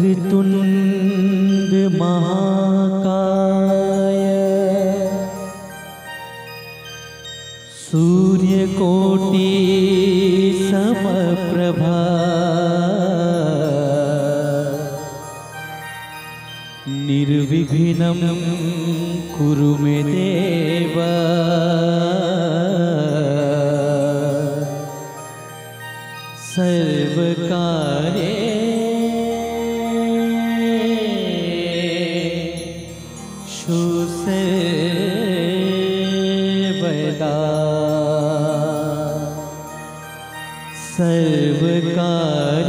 ऋतुनन्द महाकाय सूर्यकोटि समप्रभा कुरु मे સર્વ કરે નમસ્કાર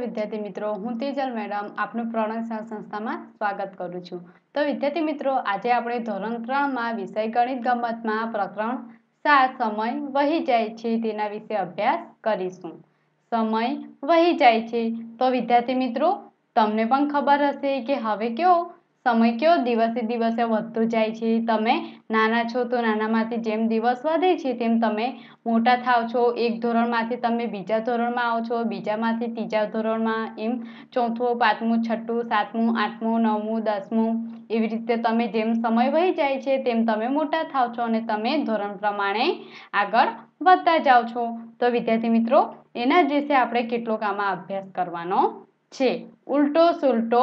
વિદ્યાર્થી મિત્રો હું તેજલ મેડમ આપનું પ્રણયશા સંસ્થામાં સ્વાગત કરું છું તો વિદ્યાર્થી મિત્રો આજે આપણે ધોરણ ત્રણમાં વિષય ગણિત ગમતમાં પ્રકરણ સા સમય વહી જાય છે તેના વિશે અભ્યાસ કરીશું સમય વહી જાય છે તો વિદ્યાર્થી મિત્રો તમને પણ ખબર હશે કે હવે કયો સમય કયો દિવસે દિવસે વધતો જાય છે તમે નાના છો તો નાનામાંથી જેમ દિવસ વધે છે તેમ તમે મોટા થાવ છો એક ધોરણમાંથી તમે બીજા ધોરણમાં આવો છો બીજામાંથી ત્રીજા ધોરણમાં એમ ચોથું પાંચમું છઠ્ઠું સાતમું આઠમું નવમું દસમું એવી રીતે તમે જેમ સમય વહી જાય છે તેમ તમે મોટા થાવ છો અને તમે ધોરણ પ્રમાણે આગળ વધતા જાઓ છો તો વિદ્યાર્થી મિત્રો એના જ આપણે કેટલો આમાં અભ્યાસ કરવાનો છે ઉલટો સુલટો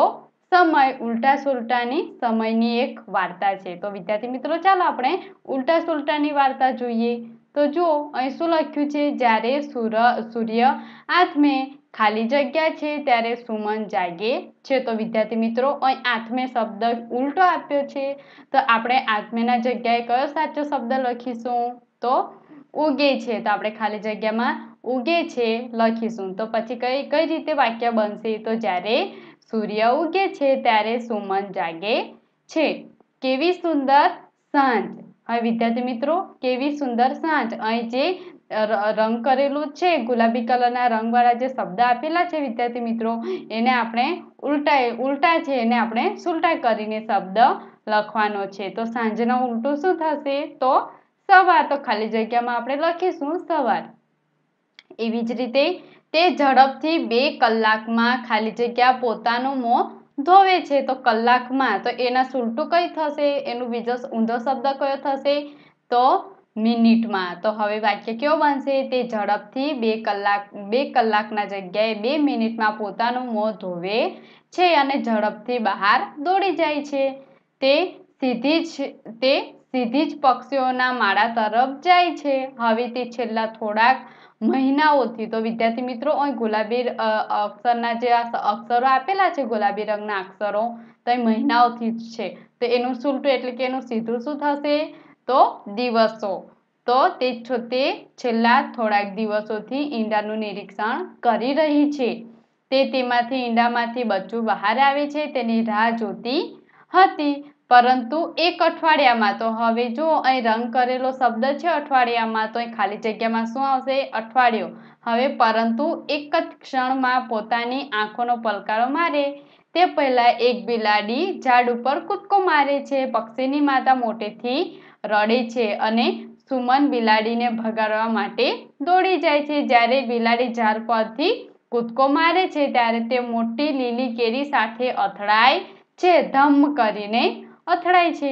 સમય ઉલટા સુલટાની સમયની એક વાર્તા છે તો વિદ્યાર્થી મિત્રો ચાલો આપણે ઉલટા સુલટાની વાર્તા જોઈએ તો જુઓ અહીં શું લખ્યું છે જ્યારે સૂર સૂર્ય આથમે ખાલી જગ્યા છે ત્યારે સુમન જાગે છે તો વિદ્યાર્થી મિત્રો અહીં આથમે શબ્દ ઉલટો આપ્યો છે તો આપણે આથમેના જગ્યાએ કયો સાચો શબ્દ લખીશું તો ઉગે છે તો આપણે ખાલી જગ્યામાં ઉગે છે લખીશું તો પછી કઈ કઈ રીતે વાક્ય બનશે તો જ્યારે સૂર્ય ઉગે છે ત્યારે સુમન જાગે છે કેવી સુંદર સાંજ હવે વિદ્યાર્થી મિત્રો કેવી સુંદર સાંજ અહીં જે રંગ કરેલું છે ગુલાબી કલરના રંગવાળા જે શબ્દ આપેલા છે વિદ્યાર્થી મિત્રો એને આપણે ઉલટા ઉલટા છે એને આપણે સુલટા કરીને શબ્દ લખવાનો છે તો સાંજનો ઉલટું શું થશે તો સવાર તો ખાલી જગ્યામાં આપણે લખીશું સવાર એવી જ રીતે તે ઝડપથી બે કલાકમાં ખાલી જગ્યા પોતાનું મોં ધોવે છે તો કલાકમાં તો એના સુલટું કઈ થશે એનું બીજો ઊંધો શબ્દ કયો થશે તો મિનિટમાં તો હવે વાક્ય કયો બનશે તે ઝડપથી બે કલાક બે કલાકના જગ્યાએ બે મિનિટમાં પોતાનું મોં ધોવે છે અને ઝડપથી બહાર દોડી જાય છે તે સીધી જ તે સીધી જ પક્ષીઓના માળા તરફ જાય છે હવે તે છેલ્લા થોડાક મહિનાઓથી તો વિદ્યાર્થી મિત્રો અહીં ગુલાબી અક્ષરના જે આ અક્ષરો આપેલા છે ગુલાબી રંગના અક્ષરો તો મહિનાઓથી જ છે તો એનું સુલટું એટલે કે એનું સીધું શું થશે તો દિવસો તો તે તે છેલ્લા થોડાક દિવસોથી ઈંડાનું નિરીક્ષણ કરી રહી છે તે તેમાંથી ઈંડામાંથી બચ્ચું બહાર આવે છે તેની રાહ જોતી હતી પરંતુ એક અઠવાડિયામાં તો હવે જો અહીં રંગ કરેલો શબ્દ છે અઠવાડિયામાં તો અહીં ખાલી જગ્યામાં શું આવશે અઠવાડિયો હવે પરંતુ એક જ ક્ષણમાં પોતાની આંખોનો પલકારો મારે તે પહેલાં એક બિલાડી ઝાડ ઉપર કૂદકો મારે છે પક્ષીની માતા મોટેથી રડે છે અને સુમન બિલાડીને ભગાડવા માટે દોડી જાય છે જ્યારે બિલાડી ઝાડ પરથી કૂદકો મારે છે ત્યારે તે મોટી લીલી કેરી સાથે અથડાય છે ધમ કરીને અથડાય છે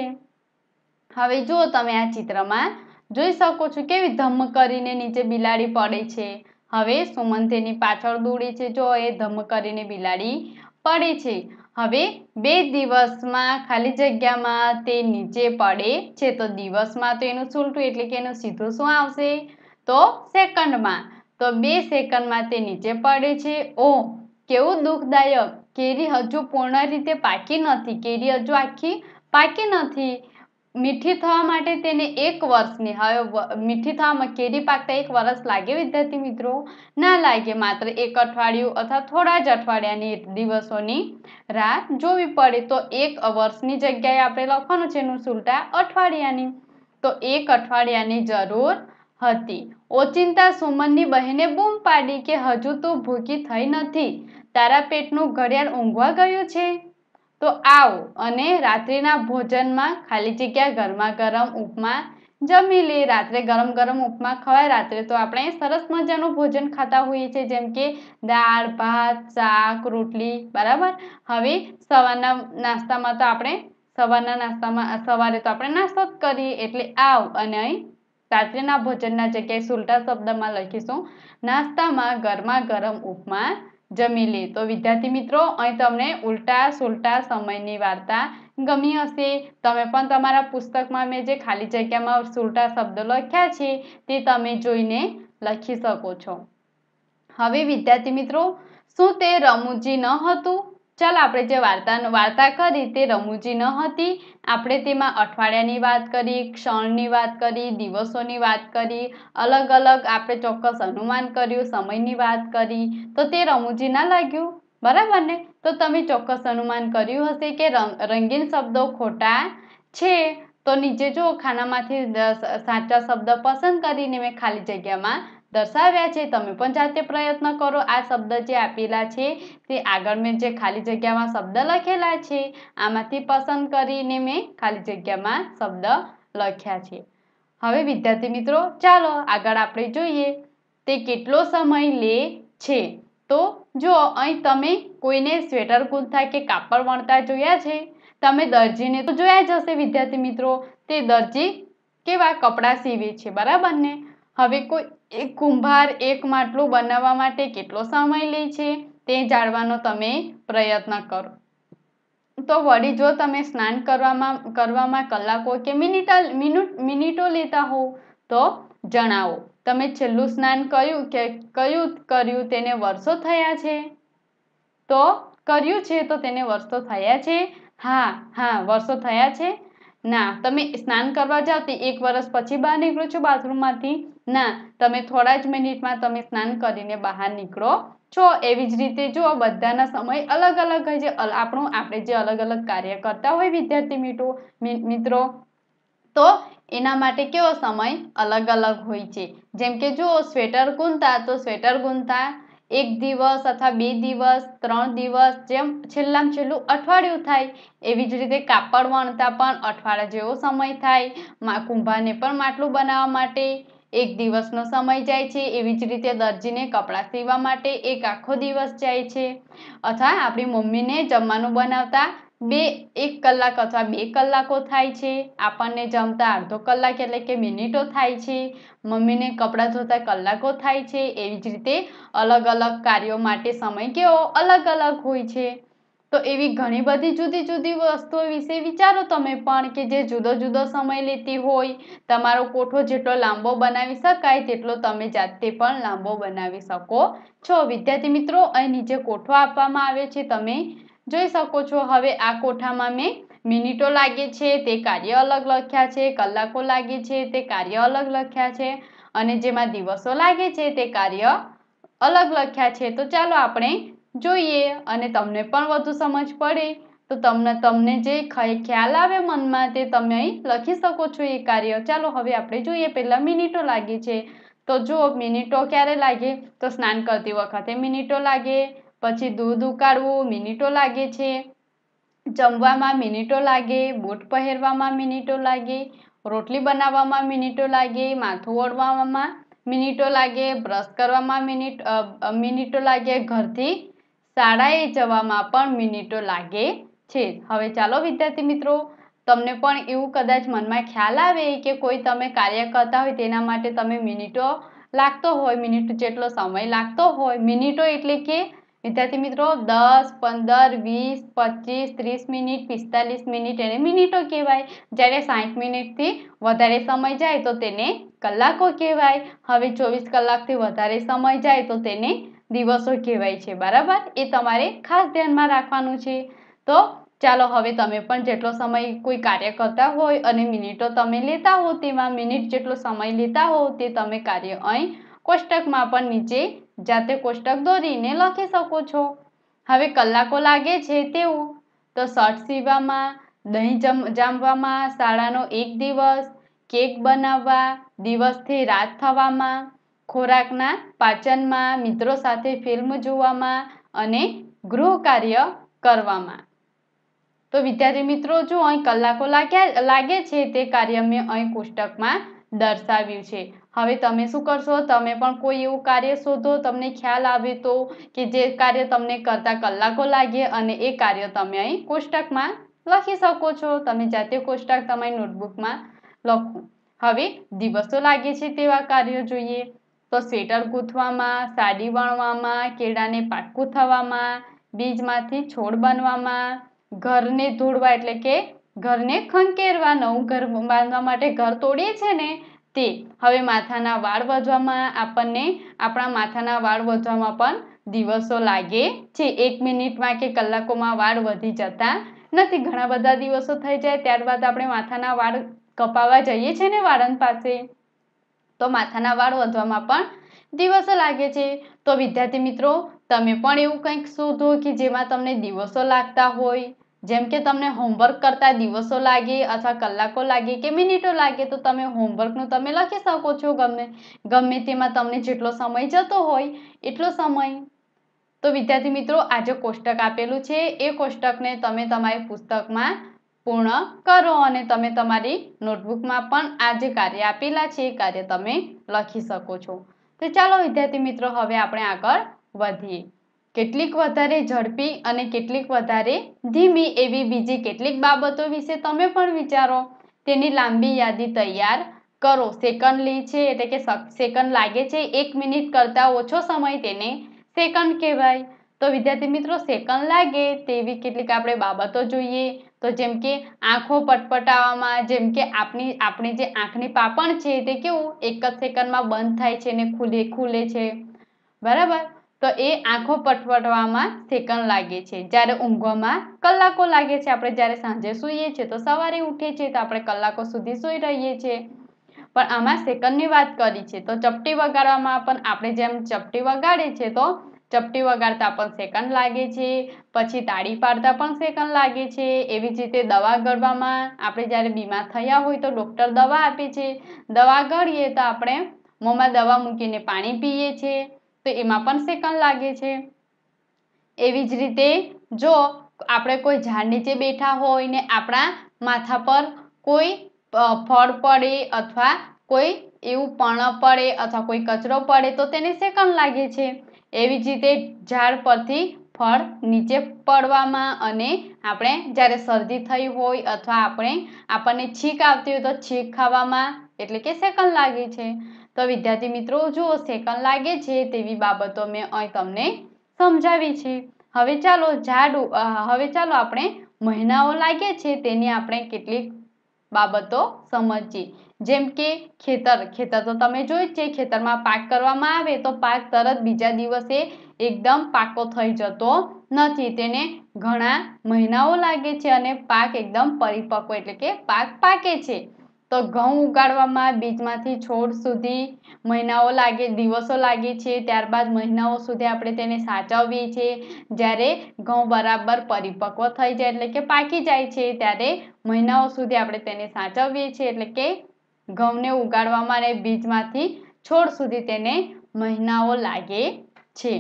હવે જો તમે આ ચિત્રમાં જોઈ શકો છો કેવી ધમ કરીને નીચે બિલાડી પડે છે હવે સુમન તેની પાછળ દોડે છે જો એ ધમ કરીને બિલાડી પડે છે હવે બે દિવસમાં ખાલી જગ્યામાં તે નીચે પડે છે તો દિવસમાં તો એનું સુલટું એટલે કે એનું સીધું શું આવશે તો સેકન્ડમાં તો બે સેકન્ડમાં તે નીચે પડે છે ઓ કેવું દુઃખદાયક કેરી હજુ પૂર્ણ રીતે પાકી નથી કેરી હજુ આખી પાકી નથી મીઠી થવા માટે તેને એક વર્ષની હવે મીઠી થવામાં કેરી પાકતા એક વર્ષ લાગે વિદ્યાર્થી મિત્રો ના લાગે માત્ર એક અઠવાડિયું અથવા થોડા જ અઠવાડિયાની દિવસોની રાત જોવી પડે તો એક વર્ષની જગ્યાએ આપણે લખવાનું છે એનું સુલટા અઠવાડિયાની તો એક અઠવાડિયાની જરૂર હતી ઓચિંતા સુમનની બહેને બૂમ પાડી કે હજુ તું ભૂખી થઈ નથી તારા પેટનું ઘડિયાળ ઊંઘવા ગયું છે તો આવો અને રાત્રિના ભોજનમાં ખાલી જગ્યા ગરમા ગરમ ઉપમા જમી લઈએ રાત્રે ગરમ ગરમ ઉપમા ખવાય રાત્રે તો આપણે સરસ મજાનું ભોજન ખાતા હોઈએ છીએ જેમ કે દાળ ભાત શાક રોટલી બરાબર હવે સવારના નાસ્તામાં તો આપણે સવારના નાસ્તામાં સવારે તો આપણે નાસ્તો જ કરીએ એટલે આવ અને અહીં રાત્રિના ભોજનના જગ્યાએ સુલટા શબ્દમાં લખીશું નાસ્તામાં ગરમા ગરમ ઉપમા જમી લે તો વિદ્યાર્થી મિત્રો અહીં તમને ઉલટા સુલટા સમયની વાર્તા ગમી હશે તમે પણ તમારા પુસ્તકમાં મેં જે ખાલી જગ્યામાં સુલટા શબ્દો લખ્યા છે તે તમે જોઈને લખી શકો છો હવે વિદ્યાર્થી મિત્રો શું તે રમૂજી ન હતું ચાલો આપણે જે વાર્તા વાર્તા કરી તે રમૂજી ન હતી આપણે તેમાં અઠવાડિયાની વાત કરી ક્ષણની વાત કરી દિવસોની વાત કરી અલગ અલગ આપણે ચોક્કસ અનુમાન કર્યું સમયની વાત કરી તો તે રમૂજી ના લાગ્યું બરાબર ને તો તમે ચોક્કસ અનુમાન કર્યું હશે કે રંગીન શબ્દો ખોટા છે તો નીચે જો ખાનામાંથી સાચા શબ્દ પસંદ કરીને મેં ખાલી જગ્યામાં દર્શાવ્યા છે તમે પણ જાતે પ્રયત્ન કરો આ શબ્દ જે આપેલા છે તે આગળ મેં જે ખાલી જગ્યામાં શબ્દ લખેલા છે આમાંથી પસંદ કરીને મેં ખાલી જગ્યામાં શબ્દ લખ્યા છે હવે વિદ્યાર્થી મિત્રો ચાલો આગળ આપણે જોઈએ તે કેટલો સમય લે છે તો જો અહીં તમે કોઈને સ્વેટર ગૂંથતા કે કાપડ વણતા જોયા છે તમે દરજીને તો જોયા જ હશે વિદ્યાર્થી મિત્રો તે દરજી કેવા કપડાં સીવે છે બરાબર ને હવે કોઈ એક કુંભાર એક માટલું બનાવવા માટે કેટલો સમય લે છે તે જાણવાનો તમે પ્રયત્ન કરો તો વળી જો તમે સ્નાન કરવામાં કરવામાં કલાકો કે મિનિટા મિનિટ મિનિટો લેતા હો તો જણાવો તમે છેલ્લું સ્નાન કયું કે કયું કર્યું તેને વર્ષો થયા છે તો કર્યું છે તો તેને વર્ષો થયા છે હા હા વર્ષો થયા છે ના તમે સ્નાન કરવા જાઓ તે એક વર્ષ પછી બહાર નીકળો છો બાથરૂમમાંથી ના તમે થોડા જ મિનિટમાં તમે સ્નાન કરીને બહાર નીકળો છો એવી જ રીતે જુઓ બધાના સમય અલગ અલગ હોય છે આપણું આપણે જે અલગ અલગ કાર્ય કરતા હોય વિદ્યાર્થી મિત્રો મિત્રો તો એના માટે કેવો સમય અલગ અલગ હોય છે જેમ કે જુઓ સ્વેટર ગુંતા તો સ્વેટર ગુંતા એક દિવસ અથવા બે દિવસ ત્રણ દિવસ જેમ છેલ્લામાં છેલ્લું અઠવાડિયું થાય એવી જ રીતે કાપડ વણતા પણ અઠવાડિયા જેવો સમય થાય કુંભારને પણ માટલું બનાવવા માટે એક દિવસનો સમય જાય છે એવી જ રીતે દરજીને કપડાં સીવા માટે એક આખો દિવસ જાય છે અથવા આપણી મમ્મીને જમવાનું બનાવતા બે એક કલાક અથવા બે કલાકો થાય છે આપણને જમતા અડધો કલાક એટલે કે મિનિટો થાય છે મમ્મીને કપડાં ધોતા કલાકો થાય છે એવી જ રીતે અલગ અલગ કાર્યો માટે સમય કેવો અલગ અલગ હોય છે તો એવી ઘણી બધી જુદી જુદી વસ્તુઓ વિશે વિચારો તમે પણ કે જે જુદો જુદો સમય લેતી હોય તમારો કોઠો જેટલો લાંબો બનાવી શકાય તેટલો તમે જાતે પણ લાંબો બનાવી શકો છો વિદ્યાર્થી મિત્રો અહીં નીચે કોઠો આપવામાં આવે છે તમે જોઈ શકો છો હવે આ કોઠામાં મેં મિનિટો લાગે છે તે કાર્ય અલગ લખ્યા છે કલાકો લાગે છે તે કાર્ય અલગ લખ્યા છે અને જેમાં દિવસો લાગે છે તે કાર્ય અલગ લખ્યા છે તો ચાલો આપણે જોઈએ અને તમને પણ વધુ સમજ પડે તો તમને તમને જે ખ્યાલ આવે મનમાં તે તમે અહીં લખી શકો છો એ કાર્ય ચાલો હવે આપણે જોઈએ પહેલાં મિનિટો લાગે છે તો જો મિનિટો ક્યારે લાગે તો સ્નાન કરતી વખતે મિનિટો લાગે પછી દૂધ ઉકાળવું મિનિટો લાગે છે જમવામાં મિનિટો લાગે બૂટ પહેરવામાં મિનિટો લાગે રોટલી બનાવવામાં મિનિટો લાગે માથું ઓળવામાં મિનિટો લાગે બ્રશ કરવામાં મિનિટ મિનિટો લાગે ઘરથી શાળાએ જવામાં પણ મિનિટો લાગે છે હવે ચાલો વિદ્યાર્થી મિત્રો તમને પણ એવું કદાચ મનમાં ખ્યાલ આવે કે કોઈ તમે કાર્ય કરતા હોય તેના માટે તમે મિનિટો લાગતો હોય મિનિટ જેટલો સમય લાગતો હોય મિનિટો એટલે કે વિદ્યાર્થી મિત્રો દસ પંદર વીસ પચીસ ત્રીસ મિનિટ પિસ્તાલીસ મિનિટ એને મિનિટો કહેવાય જ્યારે સાઠ મિનિટથી વધારે સમય જાય તો તેને કલાકો કહેવાય હવે ચોવીસ કલાકથી વધારે સમય જાય તો તેને દિવસો કહેવાય છે બરાબર એ તમારે ખાસ ધ્યાનમાં રાખવાનું છે તો ચાલો હવે તમે પણ જેટલો સમય કોઈ કાર્ય કરતા હોય અને મિનિટો તમે લેતા હો તેમાં મિનિટ જેટલો સમય લેતા હો તે તમે કાર્ય અહીં કોષ્ટકમાં પણ નીચે જાતે કોષ્ટક દોરીને લખી શકો છો હવે કલાકો લાગે છે તેવું તો શર્ટ સીવવામાં દહીં જમ જામવામાં શાળાનો એક દિવસ કેક બનાવવા દિવસથી રાત થવામાં ખોરાકના પાચનમાં મિત્રો સાથે ફિલ્મ જોવામાં અને ગૃહ કાર્ય કરવામાં તો વિદ્યાર્થી મિત્રો જો અહીં કલાકો લાગ્યા લાગે છે તે કાર્ય મેં અહીં કોષ્ટકમાં દર્શાવ્યું છે હવે તમે શું કરશો તમે પણ કોઈ એવું કાર્ય શોધો તમને ખ્યાલ આવે તો કે જે કાર્ય તમને કરતા કલાકો લાગે અને એ કાર્ય તમે અહીં કોષ્ટકમાં લખી શકો છો તમે જાતે કોષ્ટક તમારી નોટબુકમાં લખો હવે દિવસો લાગે છે તેવા કાર્યો જોઈએ તો સ્વેટર ગૂંથવામાં સાડી વણવામાં કેળાને પાક્કું થવામાં બીજમાંથી છોડ બનવામાં ઘરને ધૂળવા એટલે કે ઘરને ખંકેરવા નવું ઘર બાંધવા માટે ઘર તોડીએ છે ને તે હવે માથાના વાળ વધવામાં આપણને આપણા માથાના વાળ વધવામાં પણ દિવસો લાગે છે એક મિનિટમાં કે કલાકોમાં વાળ વધી જતા નથી ઘણા બધા દિવસો થઈ જાય ત્યારબાદ આપણે માથાના વાળ કપાવા જઈએ છીએ ને વાળંદ પાસે તો માથાના વાળ વધવામાં પણ દિવસો લાગે છે તો વિદ્યાર્થી મિત્રો તમે પણ એવું કંઈક શોધો કે જેમાં તમને દિવસો લાગતા હોય જેમ કે તમને હોમવર્ક કરતા દિવસો લાગે અથવા કલાકો લાગે કે મિનિટો લાગે તો તમે હોમવર્કનું તમે લખી શકો છો ગમે ગમે તેમાં તમને જેટલો સમય જતો હોય એટલો સમય તો વિદ્યાર્થી મિત્રો આ જે કોષ્ટક આપેલું છે એ કોષ્ટકને તમે તમારી પુસ્તકમાં પૂર્ણ કરો અને તમે તમારી નોટબુકમાં પણ આ જે કાર્ય આપેલા છે એ કાર્ય તમે લખી શકો છો તો ચાલો વિદ્યાર્થી મિત્રો હવે આપણે આગળ વધીએ કેટલીક વધારે ઝડપી અને કેટલીક વધારે ધીમી એવી બીજી કેટલીક બાબતો વિશે તમે પણ વિચારો તેની લાંબી યાદી તૈયાર કરો સેકન્ડ લે છે એટલે કે સેકન્ડ લાગે છે એક મિનિટ કરતાં ઓછો સમય તેને સેકન્ડ કહેવાય તો વિદ્યાર્થી મિત્રો સેકન્ડ લાગે તેવી કેટલીક આપણે બાબતો જોઈએ તો જેમ કે આંખો પટપટાવવામાં જેમ કે આપણી જે આંખની પાપણ છે તે કેવું એક જ સેકન્ડમાં બંધ થાય છે ને ખુલે ખુલે છે બરાબર તો એ આંખો પટપટવામાં સેકન્ડ લાગે છે જ્યારે ઊંઘવામાં કલાકો લાગે છે આપણે જ્યારે સાંજે સૂઈએ છીએ તો સવારે ઉઠીએ છીએ તો આપણે કલાકો સુધી સૂઈ રહીએ છીએ પણ આમાં સેકન્ડની વાત કરી છે તો ચપટી વગાડવામાં પણ આપણે જેમ ચપટી વગાડીએ છીએ તો ચપટી વગાડતા પણ સેકન્ડ લાગે છે પછી તાળી પાડતા પણ સેકન્ડ લાગે છે એવી જ રીતે દવા ગળવામાં આપણે જ્યારે બીમાર થયા હોય તો ડૉક્ટર દવા આપે છે દવા ગળીએ તો આપણે મોંમાં દવા મૂકીને પાણી પીએ છીએ તો એમાં પણ સેકન્ડ લાગે છે એવી જ રીતે જો આપણે કોઈ ઝાડ નીચે બેઠા હોય ને આપણા માથા પર કોઈ ફળ પડે અથવા કોઈ એવું પણ પડે અથવા કોઈ કચરો પડે તો તેને સેકન્ડ લાગે છે એવી જ રીતે ઝાડ પરથી ફળ નીચે પડવામાં અને આપણે જ્યારે શરદી થઈ હોય અથવા આપણે આપણને છીંક આવતી હોય તો છીક ખાવામાં એટલે કે સેકન્ડ લાગે છે તો વિદ્યાર્થી મિત્રો જુઓ સેકન્ડ લાગે છે તેવી બાબતો મેં અહીં તમને સમજાવી છે હવે ચાલો ઝાડ હવે ચાલો આપણે મહિનાઓ લાગે છે તેની આપણે કેટલીક બાબતો સમજવી જેમ કે ખેતર ખેતર તો તમે જોઈ જ છે ખેતરમાં પાક કરવામાં આવે તો પાક તરત બીજા દિવસે એકદમ પાકો થઈ જતો નથી તેને ઘણા મહિનાઓ લાગે છે અને પાક એકદમ પરિપક્વ એટલે કે પાક પાકે છે તો ઘઉં ઉગાડવામાં બીજમાંથી છોડ સુધી મહિનાઓ લાગે દિવસો લાગે છે ત્યારબાદ મહિનાઓ સુધી આપણે તેને સાચવીએ છીએ જ્યારે ઘઉં બરાબર પરિપક્વ થઈ જાય એટલે કે પાકી જાય છે ત્યારે મહિનાઓ સુધી આપણે તેને સાચવીએ છીએ એટલે કે ઘઉંને ઉગાડવામાં અને બીજમાંથી છોડ સુધી તેને મહિનાઓ લાગે છે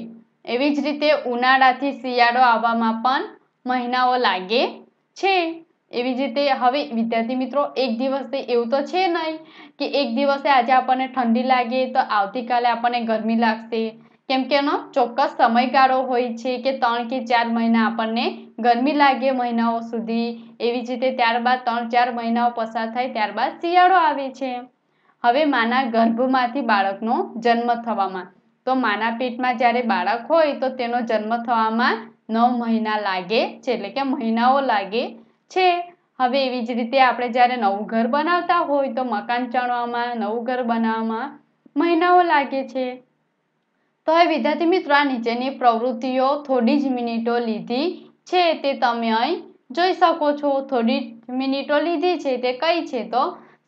એવી જ રીતે ઉનાળાથી શિયાળો આવવામાં પણ મહિનાઓ લાગે છે એવી જ રીતે હવે વિદ્યાર્થી મિત્રો એક દિવસે એવું તો છે નહીં કે એક દિવસે આજે આપણને ઠંડી લાગે તો આવતીકાલે આપણને ગરમી લાગશે કેમ કે એનો ચોક્કસ સમયગાળો હોય છે કે ત્રણ કે ચાર મહિના આપણને ગરમી લાગે મહિનાઓ સુધી એવી જ રીતે ત્યારબાદ ત્રણ ચાર મહિનાઓ પસાર થાય ત્યારબાદ શિયાળો આવે છે હવે માના ગર્ભમાંથી બાળકનો જન્મ થવામાં તો માના પેટમાં જ્યારે બાળક હોય તો તેનો જન્મ થવામાં નવ મહિના લાગે છે એટલે કે મહિનાઓ લાગે છે હવે એવી જ રીતે આપણે જ્યારે નવું ઘર બનાવતા હોય તો મકાન ચણવામાં નવું ઘર બનાવવામાં મહિનાઓ લાગે છે તો હવે વિદ્યાર્થી મિત્રો આ નીચેની પ્રવૃત્તિઓ થોડી જ મિનિટો લીધી છે તે તમે અહીં જોઈ શકો છો થોડી મિનિટો લીધી છે તે કઈ છે તો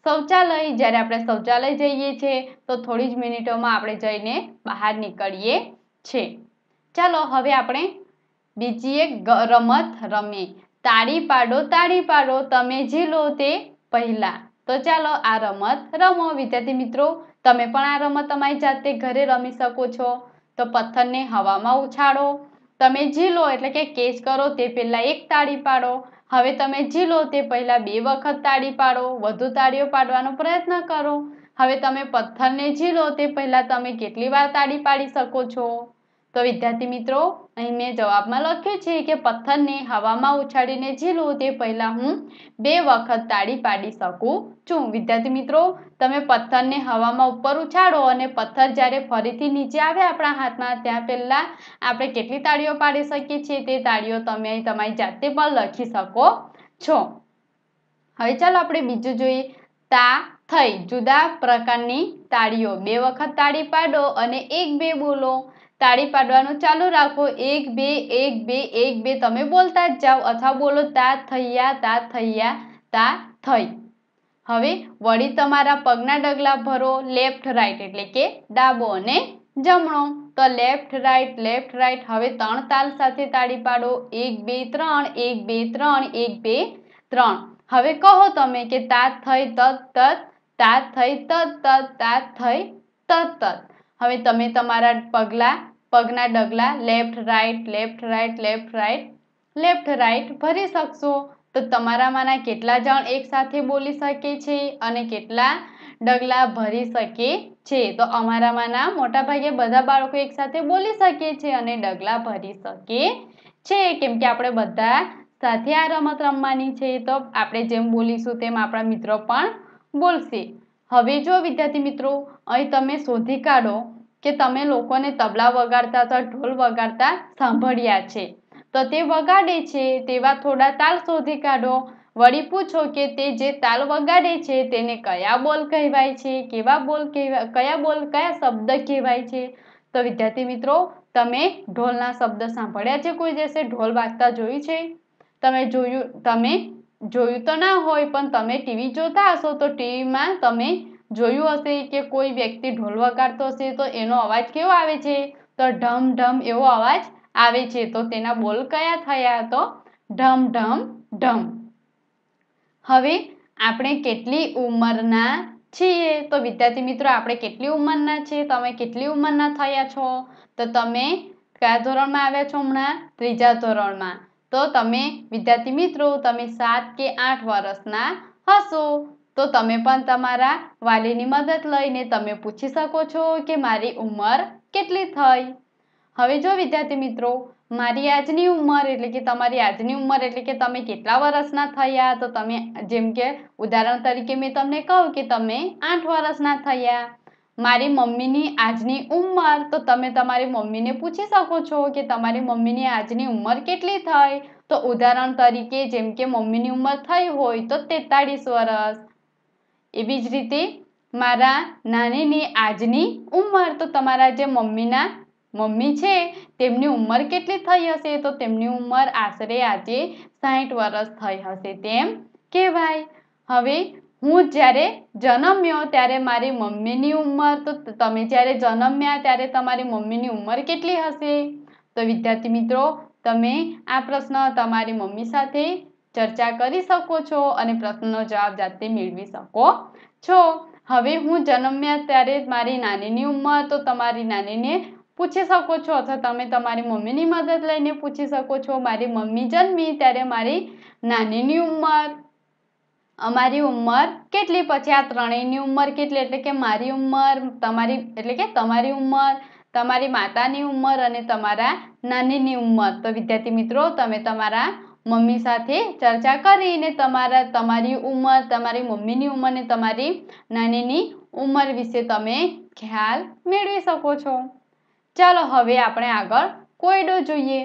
શૌચાલય જ્યારે આપણે શૌચાલય જઈએ છીએ તો થોડી જ મિનિટોમાં આપણે જઈને બહાર નીકળીએ છીએ ચાલો હવે આપણે બીજી એક રમત રમીએ તાળી પાડો તાળી પાડો તમે ઝીલો તે પહેલાં તો ચાલો આ રમત રમો વિદ્યાર્થી મિત્રો તમે પણ આ રમત તમારી જાતે ઘરે રમી શકો છો તો પથ્થરને હવામાં ઉછાળો તમે ઝીલો એટલે કે કેચ કરો તે પહેલાં એક તાળી પાડો હવે તમે ઝીલો તે પહેલાં બે વખત તાળી પાડો વધુ તાળીઓ પાડવાનો પ્રયત્ન કરો હવે તમે પથ્થરને ઝીલો તે પહેલાં તમે કેટલી વાર તાળી પાડી શકો છો તો વિદ્યાર્થી મિત્રો અહીં મેં જવાબમાં લખ્યું છે કે પથ્થરને હવામાં ઉછાળીને ઝીલું તે પહેલાં હું બે વખત તાળી પાડી શકું છું વિદ્યાર્થી મિત્રો તમે પથ્થરને હવામાં ઉપર ઉછાળો અને પથ્થર જ્યારે ફરીથી નીચે આવે આપણા હાથમાં ત્યાં પહેલાં આપણે કેટલી તાળીઓ પાડી શકીએ છીએ તે તાળીઓ તમે અહીં તમારી જાતે પણ લખી શકો છો હવે ચાલો આપણે બીજું જોઈએ તા થઈ જુદા પ્રકારની તાળીઓ બે વખત તાળી પાડો અને એક બે બોલો તાળી પાડવાનું ચાલુ રાખો એક બે એક બે એક બે તમે બોલતા જ જાઓ અથવા બોલો તા થૈયા તા થૈયા તા થઈ હવે વળી તમારા પગના ડગલા ભરો લેફ્ટ રાઈટ એટલે કે ડાબો અને જમણો તો લેફ્ટ રાઈટ લેફ્ટ રાઈટ હવે ત્રણ તાલ સાથે તાળી પાડો એક બે ત્રણ એક બે ત્રણ એક બે ત્રણ હવે કહો તમે કે તાત થઈ તત તત તાત થઈ તત તત તાત થઈ તત તત હવે તમે તમારા પગલાં પગના ડગલા left right left right left right left right ભરી શકશો તો તમારામાંના કેટલા જણ એકસાથે બોલી શકે છે અને કેટલા ડગલા ભરી શકે છે તો અમારામાંના મોટાભાગે બધા બાળકો એકસાથે બોલી શકે છે અને ડગલા ભરી શકે છે કેમ કે આપણે બધા સાથે આ રમત રમવાની છે તો આપણે જેમ બોલીશું તેમ આપણા મિત્રો પણ બોલશે હવે જો વિદ્યાર્થી મિત્રો અહીં તમે શોધી કાઢો કે તમે લોકોને તબલા વગાડતા અથવા ઢોલ વગાડતા સાંભળ્યા છે તો તે વગાડે છે તેવા થોડા તાલ શોધી કાઢો વળી પૂછો કે તે જે તાલ વગાડે છે તેને કયા બોલ કહેવાય છે કેવા બોલ કહેવાય કયા બોલ કયા શબ્દ કહેવાય છે તો વિદ્યાર્થી મિત્રો તમે ઢોલના શબ્દ સાંભળ્યા છે કોઈ જશે ઢોલ વાગતા જોયું છે તમે જોયું તમે જોયું તો ના હોય પણ તમે ટીવી જોતા હશો તો ટીવીમાં તમે જોયું હશે કે કોઈ વ્યક્તિ ઢોલ વગાડતો હશે તો એનો અવાજ કેવો આવે છે તો ઢમ ઢમ એવો અવાજ આવે છે તો તેના બોલ કયા થયા તો ઢમ ઢમ ઢમ હવે આપણે કેટલી ઉંમરના છીએ તો વિદ્યાર્થી મિત્રો આપણે કેટલી ઉંમરના છીએ તમે કેટલી ઉંમરના થયા છો તો તમે કયા ધોરણમાં આવ્યા છો હમણાં ત્રીજા ધોરણમાં તો તમે વિદ્યાર્થી મિત્રો તમે સાત કે આઠ વર્ષના હશો તો તમે પણ તમારા વાલીની મદદ લઈને તમે પૂછી શકો છો કે મારી ઉંમર કેટલી થઈ હવે જો વિદ્યાર્થી મિત્રો મારી આજની ઉંમર એટલે કે તમારી આજની ઉંમર એટલે કે તમે કેટલા વર્ષના થયા તો તમે જેમ કે ઉદાહરણ તરીકે મેં તમને કહું કે તમે આઠ વર્ષના થયા મારી મમ્મીની આજની ઉંમર તો તમે તમારી મમ્મીને પૂછી શકો છો કે તમારી મમ્મીની આજની ઉંમર કેટલી થઈ તો ઉદાહરણ તરીકે જેમ કે મમ્મીની ઉંમર થઈ હોય તો તેતાળીસ વર્ષ એવી જ રીતે મારા નાનીની આજની ઉંમર તો તમારા જે મમ્મીના મમ્મી છે તેમની ઉંમર કેટલી થઈ હશે તો તેમની ઉંમર આશરે આજે સાહીઠ વર્ષ થઈ હશે તેમ કહેવાય હવે હું જ્યારે જન્મ્યો ત્યારે મારી મમ્મીની ઉંમર તો તમે જ્યારે જન્મ્યા ત્યારે તમારી મમ્મીની ઉંમર કેટલી હશે તો વિદ્યાર્થી મિત્રો તમે આ પ્રશ્ન તમારી મમ્મી સાથે ચર્ચા કરી શકો છો અને પ્રશ્નનો જવાબ જાતે મેળવી શકો છો હવે હું જન્મ્યા ત્યારે મારી નાનીની ઉંમર તો તમારી નાનીને પૂછી શકો છો અથવા તમે તમારી મમ્મીની મદદ લઈને પૂછી શકો છો મારી મમ્મી જન્મી ત્યારે મારી નાનીની ઉંમર અમારી ઉંમર કેટલી પછી આ ત્રણેયની ઉંમર કેટલી એટલે કે મારી ઉંમર તમારી એટલે કે તમારી ઉંમર તમારી માતાની ઉંમર અને તમારા નાનીની ઉંમર તો વિદ્યાર્થી મિત્રો તમે તમારા મમ્મી સાથે ચર્ચા કરીને તમારા તમારી ઉંમર તમારી મમ્મીની ઉંમર અને તમારી નાનીની ઉંમર વિશે તમે ખ્યાલ મેળવી શકો છો ચાલો હવે આપણે આગળ કોયડો જોઈએ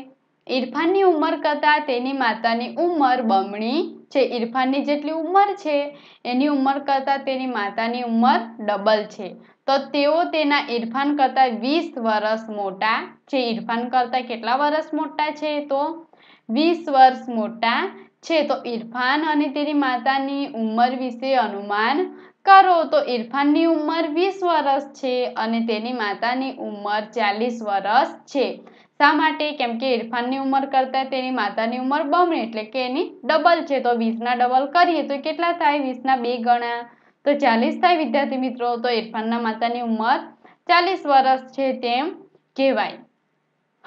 ઇરફાનની ઉંમર કરતાં તેની માતાની ઉંમર બમણી છે ઇરફાનની જેટલી ઉંમર છે એની ઉંમર કરતાં તેની માતાની ઉંમર ડબલ છે તો તેઓ તેના ઇરફાન કરતાં વીસ વર્ષ મોટા છે ઇરફાન કરતાં કેટલા વર્ષ મોટા છે તો વીસ વર્ષ મોટા છે તો ઇરફાન અને તેની માતાની ઉંમર વિશે અનુમાન કરો તો ઇરફાનની ઉંમર વીસ વર્ષ છે અને તેની માતાની ઉંમર ચાલીસ વર્ષ છે શા માટે કેમ કે ઇરફાનની ઉંમર કરતાં તેની માતાની ઉંમર બમણી એટલે કે એની ડબલ છે તો વીસના ડબલ કરીએ તો કેટલા થાય વીસના બે ગણા તો ચાલીસ થાય વિદ્યાર્થી મિત્રો તો ઇરફાનના માતાની ઉંમર ચાલીસ વર્ષ છે તેમ કહેવાય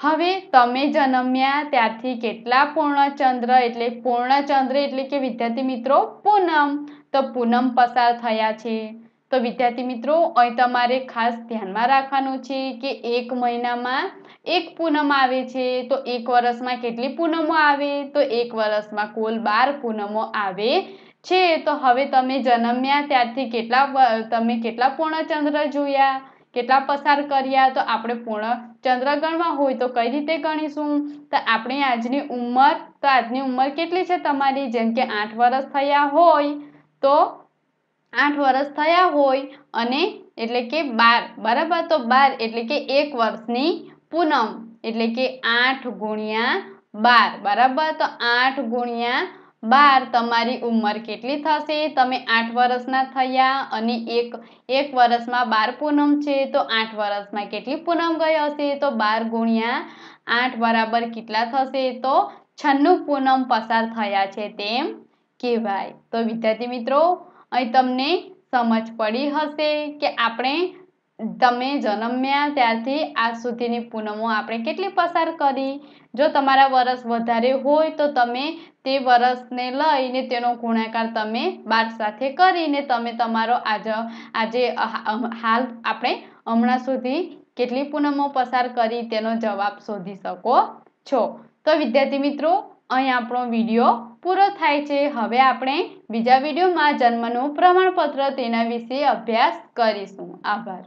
હવે તમે જન્મ્યા ત્યારથી કેટલા પૂર્ણચંદ્ર એટલે પૂર્ણચંદ્ર એટલે કે વિદ્યાર્થી મિત્રો પૂનમ તો પૂનમ પસાર થયા છે તો વિદ્યાર્થી મિત્રો અહીં તમારે ખાસ ધ્યાનમાં રાખવાનું છે કે એક મહિનામાં એક પૂનમ આવે છે તો એક વર્ષમાં કેટલી પૂનમો આવે તો એક વર્ષમાં કુલ બાર પૂનમો આવે છે તો હવે તમે જન્મ્યા ત્યારથી કેટલા તમે કેટલા પૂર્ણચંદ્ર જોયા કેટલા પસાર કર્યા તો આપણે પૂર્ણ ચંદ્ર ગણવા હોય તો કઈ રીતે ગણીશું તો આપણી આજની ઉંમર તો આજની ઉંમર કેટલી છે તમારી જેમ કે આઠ વર્ષ થયા હોય તો આઠ વર્ષ થયા હોય અને એટલે કે બાર બરાબર તો બાર એટલે કે એક વર્ષની પૂનમ એટલે કે આઠ ગુણ્યા બાર બરાબર તો આઠ ગુણ્યા બાર તમારી ઉંમર કેટલી થશે તમે આઠ વર્ષના થયા અને એક એક વર્ષમાં બાર પૂનમ છે તો આઠ વર્ષમાં કેટલી પૂનમ ગઈ હશે તો બાર ગુણ્યા આઠ બરાબર કેટલા થશે તો છન્નું પૂનમ પસાર થયા છે તેમ કહેવાય તો વિદ્યાર્થી મિત્રો અહીં તમને સમજ પડી હશે કે આપણે તમે જન્મ્યા ત્યારથી આજ સુધીની પૂનમો આપણે કેટલી પસાર કરી જો તમારા વરસ વધારે હોય તો તમે તે વરસને લઈને તેનો ગુણાકાર તમે બાર સાથે કરીને તમે તમારો આજ આજે હાલ આપણે હમણાં સુધી કેટલી પૂનમો પસાર કરી તેનો જવાબ શોધી શકો છો તો વિદ્યાર્થી મિત્રો અહીં આપણો વિડીયો પૂરો થાય છે હવે આપણે બીજા વિડીયોમાં જન્મનું પ્રમાણપત્ર તેના વિશે અભ્યાસ કરીશું આભાર